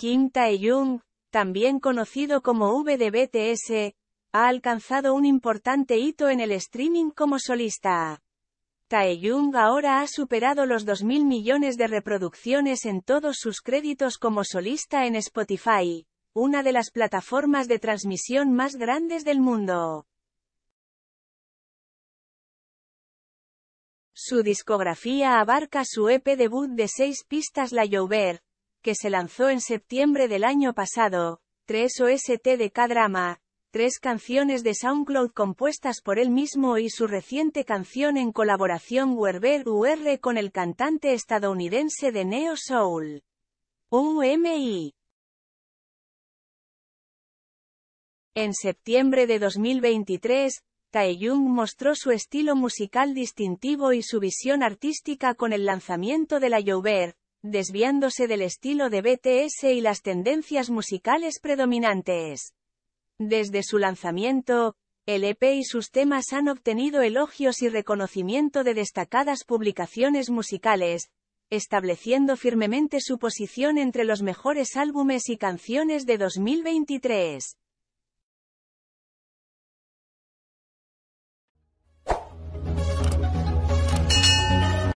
Kim Tae-jung, también conocido como V de BTS, ha alcanzado un importante hito en el streaming como solista. Taehyung ahora ha superado los 2.000 millones de reproducciones en todos sus créditos como solista en Spotify, una de las plataformas de transmisión más grandes del mundo. Su discografía abarca su EP debut de seis pistas La Llover, que se lanzó en septiembre del año pasado, tres OST de K-Drama, tres canciones de SoundCloud compuestas por él mismo y su reciente canción en colaboración Werber UR con el cantante estadounidense de Neo Soul. UMI. En septiembre de 2023, Taeyung mostró su estilo musical distintivo y su visión artística con el lanzamiento de la Yover desviándose del estilo de BTS y las tendencias musicales predominantes. Desde su lanzamiento, el EP y sus temas han obtenido elogios y reconocimiento de destacadas publicaciones musicales, estableciendo firmemente su posición entre los mejores álbumes y canciones de 2023.